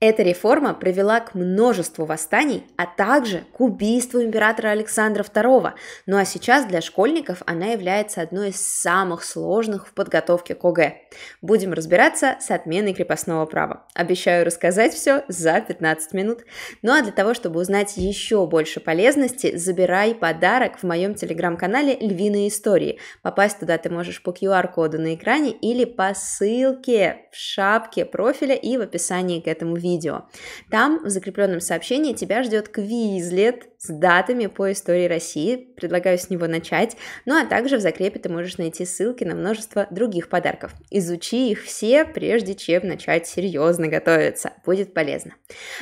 Эта реформа привела к множеству восстаний, а также к убийству императора Александра II, ну а сейчас для школьников она является одной из самых сложных в подготовке к ОГЭ. Будем разбираться с отменой крепостного права. Обещаю рассказать все за 15 минут. Ну а для того, чтобы узнать еще больше полезности, забирай подарок в моем телеграм-канале «Львиные истории». Попасть туда ты можешь по QR-коду на экране или по ссылке в шапке профиля и в описании к этому видео видео. Там в закрепленном сообщении тебя ждет квизлет с датами по истории России. Предлагаю с него начать. Ну а также в закрепе ты можешь найти ссылки на множество других подарков. Изучи их все, прежде чем начать серьезно готовиться. Будет полезно.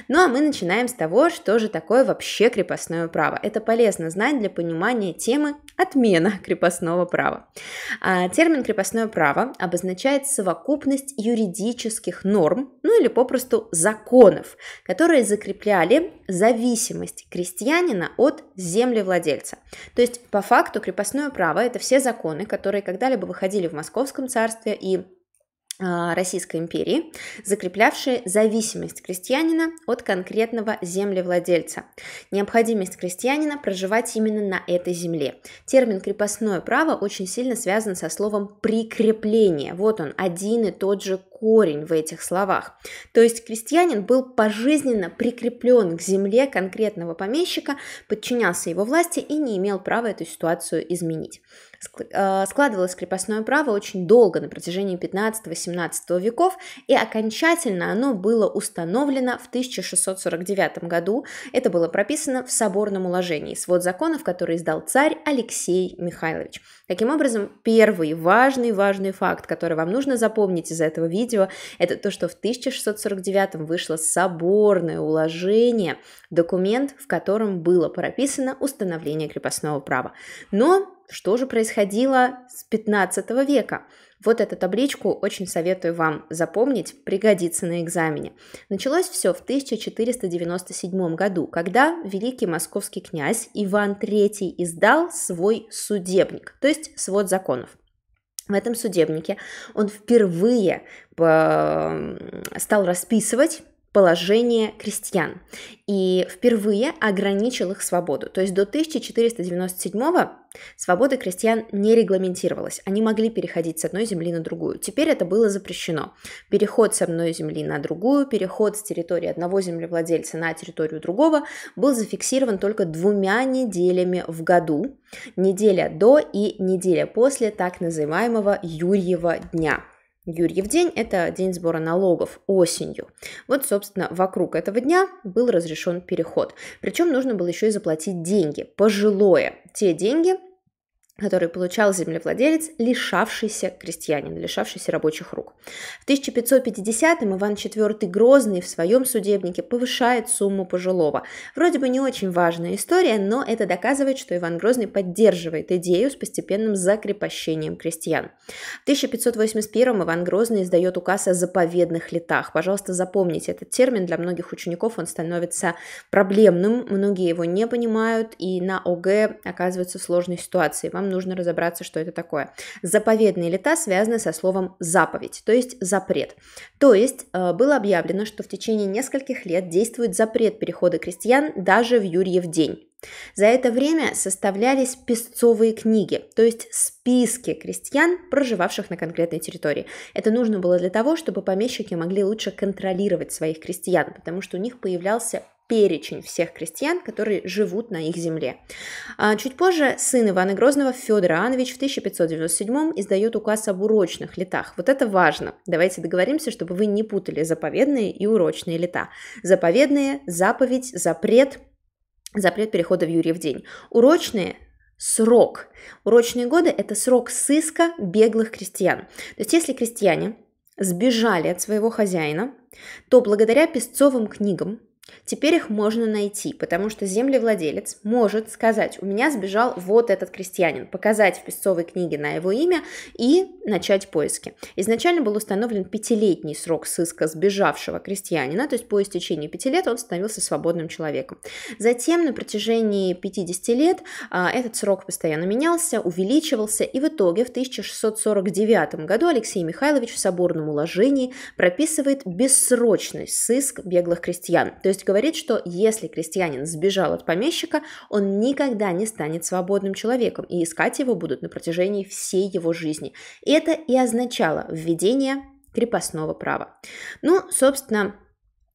Ну а мы начинаем с того, что же такое вообще крепостное право. Это полезно знать для понимания темы отмена крепостного права. А, термин крепостное право обозначает совокупность юридических норм, ну или попросту закон законов, которые закрепляли зависимость крестьянина от землевладельца. То есть по факту крепостное право – это все законы, которые когда-либо выходили в Московском царстве и а, Российской империи, закреплявшие зависимость крестьянина от конкретного землевладельца, необходимость крестьянина проживать именно на этой земле. Термин «крепостное право» очень сильно связан со словом «прикрепление». Вот он, один и тот же корень в этих словах. То есть крестьянин был пожизненно прикреплен к земле конкретного помещика, подчинялся его власти и не имел права эту ситуацию изменить. Э, складывалось крепостное право очень долго, на протяжении 15-17 веков, и окончательно оно было установлено в 1649 году. Это было прописано в соборном уложении, свод законов, который издал царь Алексей Михайлович. Таким образом, первый важный-важный факт, который вам нужно запомнить из этого видео, это то, что в 1649 вышло соборное уложение, документ, в котором было прописано установление крепостного права. Но что же происходило с 15 века. Вот эту табличку очень советую вам запомнить, пригодится на экзамене. Началось все в 1497 году, когда великий московский князь Иван III издал свой судебник, то есть свод законов. В этом судебнике он впервые э, стал расписывать положение крестьян и впервые ограничил их свободу. То есть до 1497 свобода крестьян не регламентировалась. Они могли переходить с одной земли на другую. Теперь это было запрещено. Переход с одной земли на другую, переход с территории одного землевладельца на территорию другого был зафиксирован только двумя неделями в году. Неделя до и неделя после так называемого Юрьева дня – Юрьев день – это день сбора налогов осенью. Вот, собственно, вокруг этого дня был разрешен переход. Причем нужно было еще и заплатить деньги, пожилое. Те деньги, который получал землевладелец, лишавшийся крестьянин, лишавшийся рабочих рук. В 1550-м Иван IV Грозный в своем судебнике повышает сумму пожилого. Вроде бы не очень важная история, но это доказывает, что Иван Грозный поддерживает идею с постепенным закрепощением крестьян. В 1581-м Иван Грозный издает указ о заповедных летах. Пожалуйста, запомните этот термин, для многих учеников он становится проблемным, многие его не понимают, и на ОГЭ оказываются в сложной ситуации. Вам нужно разобраться, что это такое. Заповедные лета связаны со словом заповедь, то есть запрет. То есть э, было объявлено, что в течение нескольких лет действует запрет перехода крестьян даже в Юрьев день. За это время составлялись песцовые книги, то есть списки крестьян, проживавших на конкретной территории. Это нужно было для того, чтобы помещики могли лучше контролировать своих крестьян, потому что у них появлялся перечень всех крестьян, которые живут на их земле. А, чуть позже сын Ивана Грозного, Федор Иоаннович, в 1597 издает указ об урочных летах. Вот это важно. Давайте договоримся, чтобы вы не путали заповедные и урочные лета. Заповедные – заповедь, запрет, запрет перехода в Юрий в день. Урочные срок. Урочные годы – это срок сыска беглых крестьян. То есть если крестьяне сбежали от своего хозяина, то благодаря песцовым книгам Теперь их можно найти, потому что землевладелец может сказать, у меня сбежал вот этот крестьянин, показать в песцовой книге на его имя и начать поиски. Изначально был установлен пятилетний срок сыска сбежавшего крестьянина, то есть по истечении пяти лет он становился свободным человеком. Затем на протяжении 50 лет а, этот срок постоянно менялся, увеличивался, и в итоге в 1649 году Алексей Михайлович в соборном уложении прописывает бессрочный сыск беглых крестьян, то есть есть говорит, что если крестьянин сбежал от помещика, он никогда не станет свободным человеком, и искать его будут на протяжении всей его жизни. Это и означало введение крепостного права. Ну, собственно,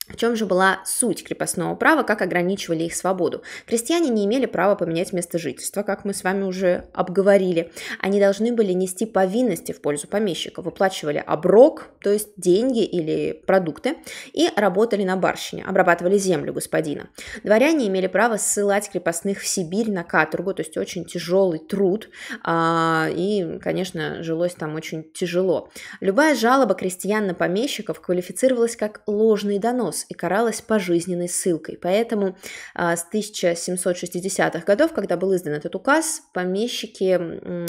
в чем же была суть крепостного права, как ограничивали их свободу? Крестьяне не имели права поменять место жительства, как мы с вами уже обговорили. Они должны были нести повинности в пользу помещика, выплачивали оброк, то есть деньги или продукты, и работали на барщине, обрабатывали землю господина. Дворяне имели право ссылать крепостных в Сибирь на каторгу, то есть очень тяжелый труд, а, и, конечно, жилось там очень тяжело. Любая жалоба крестьян на помещиков квалифицировалась как ложный донос, донос и каралась пожизненной ссылкой. Поэтому а, с 1760-х годов, когда был издан этот указ, помещики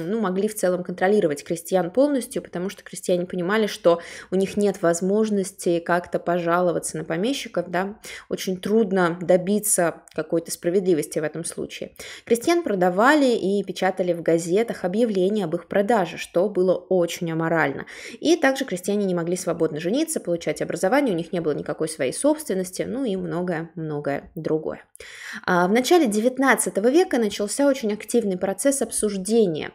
ну, могли в целом контролировать крестьян полностью, потому что крестьяне понимали, что у них нет возможности как-то пожаловаться на помещиков, да, очень трудно добиться какой-то справедливости в этом случае. Крестьян продавали и печатали в газетах объявления об их продаже, что было очень аморально. И также крестьяне не могли свободно жениться, получать образование, у них не было никакой своей своей собственности, ну и многое-многое другое. А, в начале XIX века начался очень активный процесс обсуждения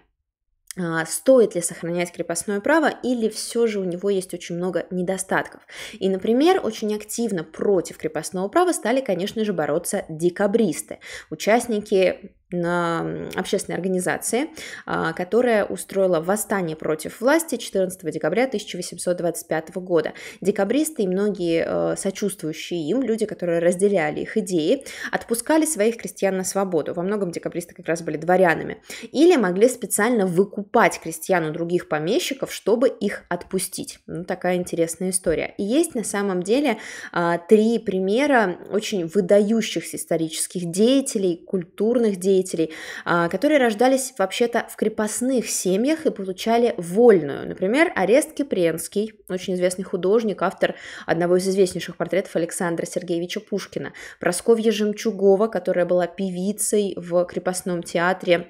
а, стоит ли сохранять крепостное право или все же у него есть очень много недостатков. И, например, очень активно против крепостного права стали, конечно же, бороться декабристы, участники общественной организации, а, которая устроила восстание против власти 14 декабря 1825 года. Декабристы и многие э, сочувствующие им, люди, которые разделяли их идеи, отпускали своих крестьян на свободу. Во многом декабристы как раз были дворянами. Или могли специально выкупать крестьян у других помещиков, чтобы их отпустить. Ну, такая интересная история. И есть на самом деле а, три примера очень выдающихся исторических деятелей, культурных деятелей, деятелей, а, которые рождались вообще-то в крепостных семьях и получали вольную. Например, Арест Кипренский, очень известный художник, автор одного из известнейших портретов Александра Сергеевича Пушкина, Просковья Жемчугова, которая была певицей в крепостном театре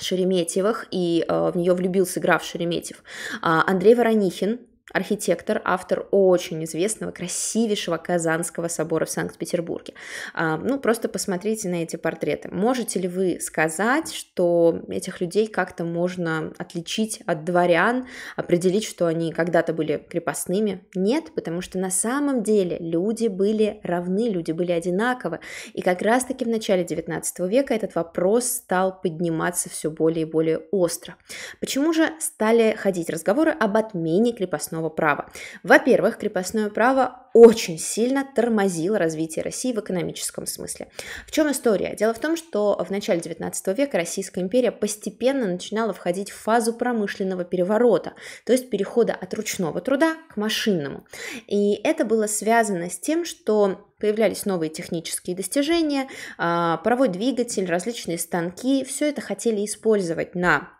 Шереметьевых, и э, в нее влюбился граф Шереметьев. А Андрей Воронихин, архитектор, автор очень известного, красивейшего Казанского собора в Санкт-Петербурге. А, ну, просто посмотрите на эти портреты. Можете ли вы сказать, что этих людей как-то можно отличить от дворян, определить, что они когда-то были крепостными? Нет, потому что на самом деле люди были равны, люди были одинаковы. И как раз-таки в начале 19 века этот вопрос стал подниматься все более и более остро. Почему же стали ходить разговоры об отмене крепостного крепостного права. Во-первых, крепостное право очень сильно тормозило развитие России в экономическом смысле. В чем история? Дело в том, что в начале 19 века Российская империя постепенно начинала входить в фазу промышленного переворота, то есть перехода от ручного труда к машинному. И это было связано с тем, что появлялись новые технические достижения, а, паровой двигатель, различные станки, все это хотели использовать на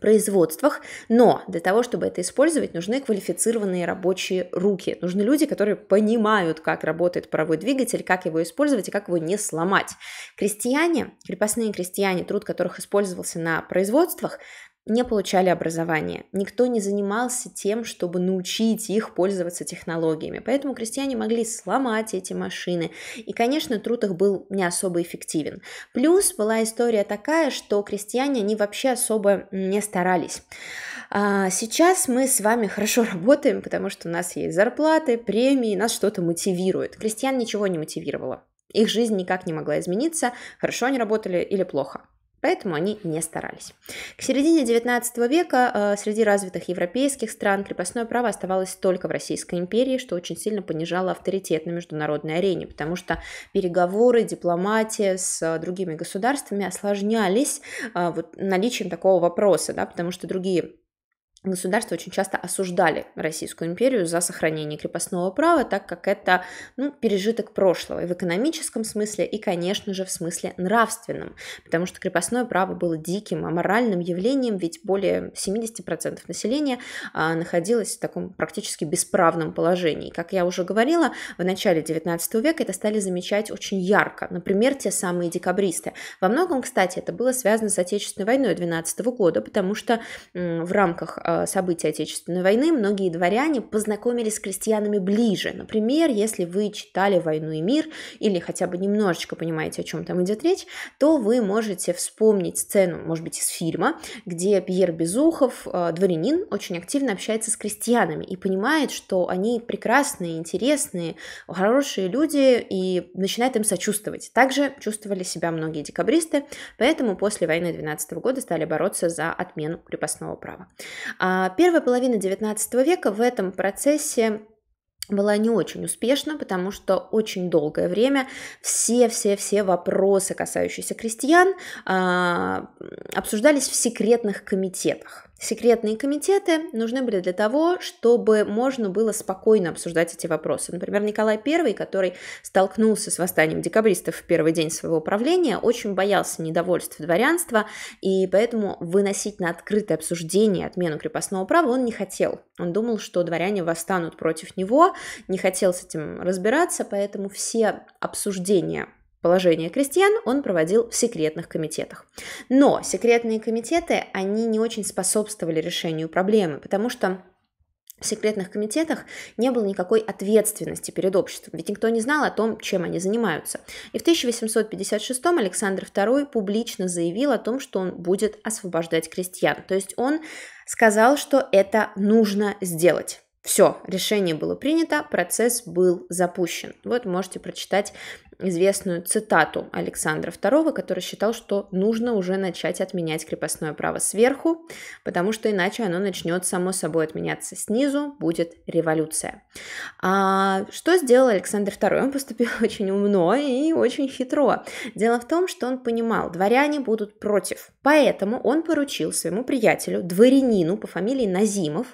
производствах, но для того, чтобы это использовать, нужны квалифицированные рабочие руки, нужны люди, которые понимают, как работает паровой двигатель, как его использовать и как его не сломать. Крестьяне, крепостные крестьяне, труд которых использовался на производствах, не получали образование. Никто не занимался тем, чтобы научить их пользоваться технологиями. Поэтому крестьяне могли сломать эти машины. И, конечно, труд их был не особо эффективен. Плюс была история такая, что крестьяне, они вообще особо не старались. А, сейчас мы с вами хорошо работаем, потому что у нас есть зарплаты, премии, нас что-то мотивирует. Крестьян ничего не мотивировало. Их жизнь никак не могла измениться, хорошо они работали или плохо. Поэтому они не старались. К середине XIX века э, среди развитых европейских стран крепостное право оставалось только в Российской империи, что очень сильно понижало авторитет на международной арене, потому что переговоры, дипломатия с э, другими государствами осложнялись э, вот, наличием такого вопроса, да, потому что другие государства очень часто осуждали Российскую империю за сохранение крепостного права, так как это ну, пережиток прошлого и в экономическом смысле, и, конечно же, в смысле нравственном, потому что крепостное право было диким, аморальным явлением, ведь более 70% населения а, находилось в таком практически бесправном положении. Как я уже говорила, в начале 19 века это стали замечать очень ярко, например, те самые декабристы. Во многом, кстати, это было связано с Отечественной войной 12 года, потому что м, в рамках а, Э, событий Отечественной войны многие дворяне познакомились с крестьянами ближе. Например, если вы читали «Войну и мир» или хотя бы немножечко понимаете, о чем там идет речь, то вы можете вспомнить сцену, может быть, из фильма, где Пьер Безухов, э, дворянин, очень активно общается с крестьянами и понимает, что они прекрасные, интересные, хорошие люди и начинает им сочувствовать. Также чувствовали себя многие декабристы, поэтому после войны 12 года стали бороться за отмену крепостного права. А первая половина XIX века в этом процессе была не очень успешна, потому что очень долгое время все-все-все вопросы, касающиеся крестьян, а, обсуждались в секретных комитетах. Секретные комитеты нужны были для того, чтобы можно было спокойно обсуждать эти вопросы. Например, Николай I, который столкнулся с восстанием декабристов в первый день своего правления, очень боялся недовольства дворянства, и поэтому выносить на открытое обсуждение отмену крепостного права он не хотел. Он думал, что дворяне восстанут против него, не хотел с этим разбираться, поэтому все обсуждения положение крестьян он проводил в секретных комитетах. Но секретные комитеты, они не очень способствовали решению проблемы, потому что в секретных комитетах не было никакой ответственности перед обществом, ведь никто не знал о том, чем они занимаются. И в 1856 Александр II публично заявил о том, что он будет освобождать крестьян. То есть он сказал, что это нужно сделать. Все, решение было принято, процесс был запущен. Вот можете прочитать известную цитату Александра II, который считал, что нужно уже начать отменять крепостное право сверху, потому что иначе оно начнет само собой отменяться снизу, будет революция. А что сделал Александр II? Он поступил очень умно и очень хитро. Дело в том, что он понимал, дворяне будут против, поэтому он поручил своему приятелю, дворянину по фамилии Назимов,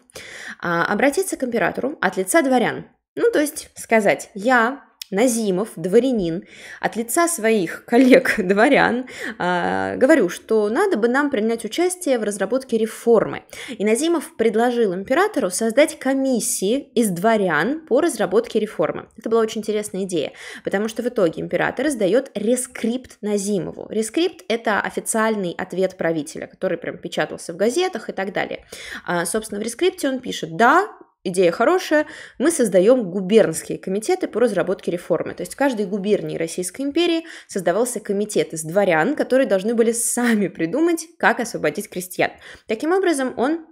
а, обратиться к императору от лица дворян, ну, то есть сказать, я, Назимов, дворянин, от лица своих коллег-дворян э, а, говорю, что надо бы нам принять участие в разработке реформы. И Назимов предложил императору создать комиссии из дворян по разработке реформы. Это была очень интересная идея, потому что в итоге император издает рескрипт Назимову. Рескрипт – это официальный ответ правителя, который прям печатался в газетах и так далее. А, собственно, в рескрипте он пишет, да, идея хорошая, мы создаем губернские комитеты по разработке реформы. То есть в каждой губернии Российской империи создавался комитет из дворян, которые должны были сами придумать, как освободить крестьян. Таким образом, он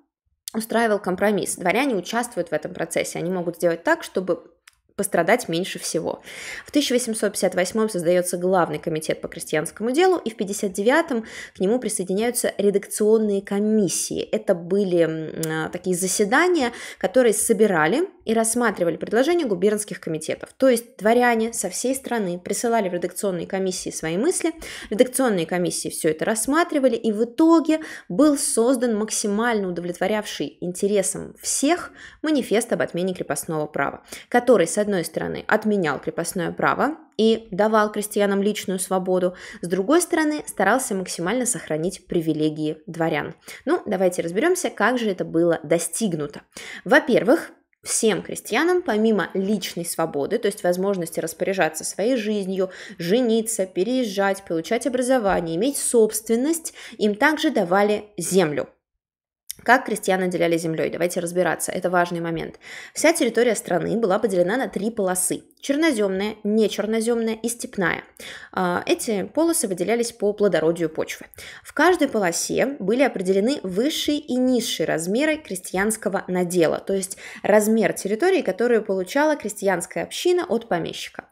устраивал компромисс. Дворяне участвуют в этом процессе. Они могут сделать так, чтобы пострадать меньше всего. В 1858 создается главный комитет по крестьянскому делу, и в 1959 к нему присоединяются редакционные комиссии. Это были э, такие заседания, которые собирали и рассматривали предложения губернских комитетов. То есть дворяне со всей страны присылали в редакционные комиссии свои мысли, редакционные комиссии все это рассматривали, и в итоге был создан максимально удовлетворявший интересам всех манифест об отмене крепостного права, который, с одной стороны, отменял крепостное право и давал крестьянам личную свободу, с другой стороны, старался максимально сохранить привилегии дворян. Ну, давайте разберемся, как же это было достигнуто. Во-первых, всем крестьянам, помимо личной свободы, то есть возможности распоряжаться своей жизнью, жениться, переезжать, получать образование, иметь собственность, им также давали землю. Как крестьяне наделяли землей? Давайте разбираться, это важный момент. Вся территория страны была поделена на три полосы. Черноземная, нечерноземная и степная. А, эти полосы выделялись по плодородию почвы. В каждой полосе были определены высшие и низшие размеры крестьянского надела, то есть размер территории, которую получала крестьянская община от помещика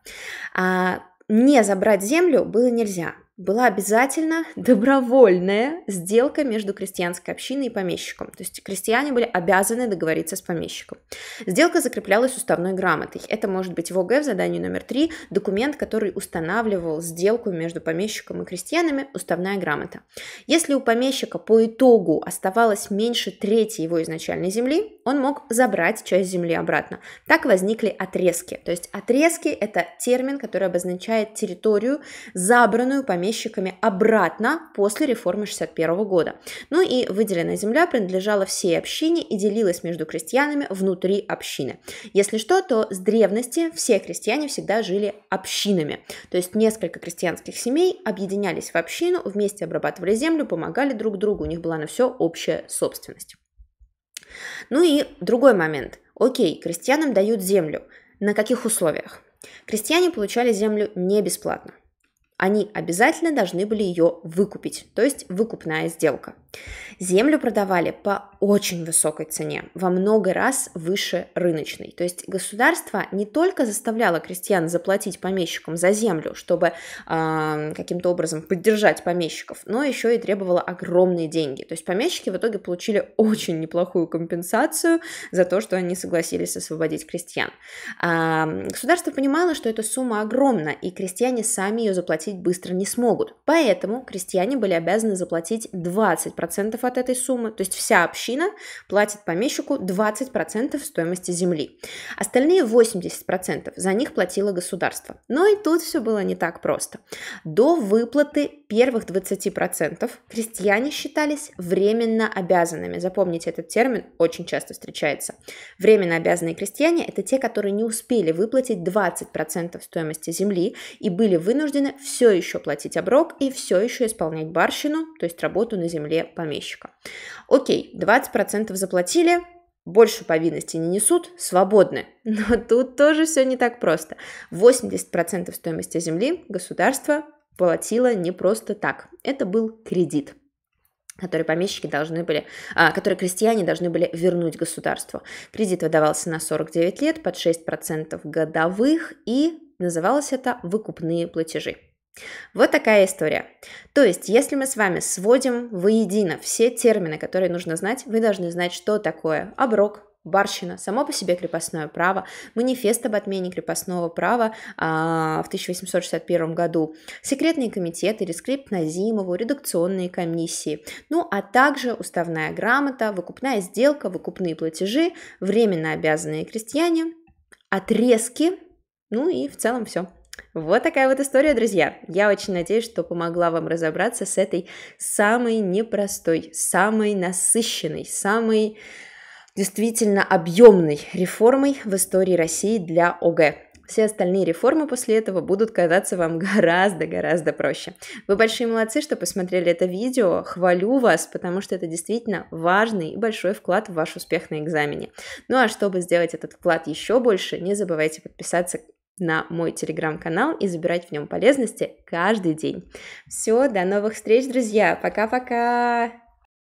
а не забрать землю было нельзя была обязательно добровольная сделка между крестьянской общиной и помещиком. То есть крестьяне были обязаны договориться с помещиком. Сделка закреплялась уставной грамотой. Это может быть в ОГЭ в задании номер три документ, который устанавливал сделку между помещиком и крестьянами, уставная грамота. Если у помещика по итогу оставалось меньше трети его изначальной земли, он мог забрать часть земли обратно. Так возникли отрезки. То есть отрезки – это термин, который обозначает территорию, забранную помещиками обратно после реформы 61 года. Ну и выделенная земля принадлежала всей общине и делилась между крестьянами внутри общины. Если что, то с древности все крестьяне всегда жили общинами. То есть несколько крестьянских семей объединялись в общину, вместе обрабатывали землю, помогали друг другу, у них была на все общая собственность. Ну и другой момент. Окей, крестьянам дают землю. На каких условиях? Крестьяне получали землю не бесплатно. Они обязательно должны были ее выкупить, то есть выкупная сделка. Землю продавали по очень высокой цене, во много раз выше рыночной. То есть государство не только заставляло крестьян заплатить помещикам за землю, чтобы э, каким-то образом поддержать помещиков, но еще и требовало огромные деньги. То есть помещики в итоге получили очень неплохую компенсацию за то, что они согласились освободить крестьян. Э, государство понимало, что эта сумма огромна, и крестьяне сами ее заплатить быстро не смогут. Поэтому крестьяне были обязаны заплатить 20% 20% от этой суммы, то есть вся община платит помещику 20% стоимости земли. Остальные 80% за них платило государство. Но и тут все было не так просто. До выплаты первых 20% крестьяне считались временно обязанными. Запомните этот термин, очень часто встречается. Временно обязанные крестьяне – это те, которые не успели выплатить 20% стоимости земли и были вынуждены все еще платить оброк и все еще исполнять барщину, то есть работу на земле помещика. Окей, 20% заплатили, больше повинности не несут, свободны. Но тут тоже все не так просто. 80% стоимости земли государство платила не просто так. Это был кредит которые помещики должны были, а, которые крестьяне должны были вернуть государству. Кредит выдавался на 49 лет под 6% годовых и называлось это выкупные платежи. Вот такая история. То есть, если мы с вами сводим воедино все термины, которые нужно знать, вы должны знать, что такое оброк, барщина, само по себе крепостное право, манифест об отмене крепостного права а, в 1861 году, секретные комитеты, рескрипт Назимову, редакционные комиссии, ну а также уставная грамота, выкупная сделка, выкупные платежи, временно обязанные крестьяне, отрезки, ну и в целом все. Вот такая вот история, друзья. Я очень надеюсь, что помогла вам разобраться с этой самой непростой, самой насыщенной, самой действительно объемной реформой в истории России для ОГЭ. Все остальные реформы после этого будут казаться вам гораздо-гораздо проще. Вы большие молодцы, что посмотрели это видео. Хвалю вас, потому что это действительно важный и большой вклад в ваш успех на экзамене. Ну а чтобы сделать этот вклад еще больше, не забывайте подписаться на мой телеграм-канал и забирать в нем полезности каждый день. Все, до новых встреч, друзья. Пока-пока!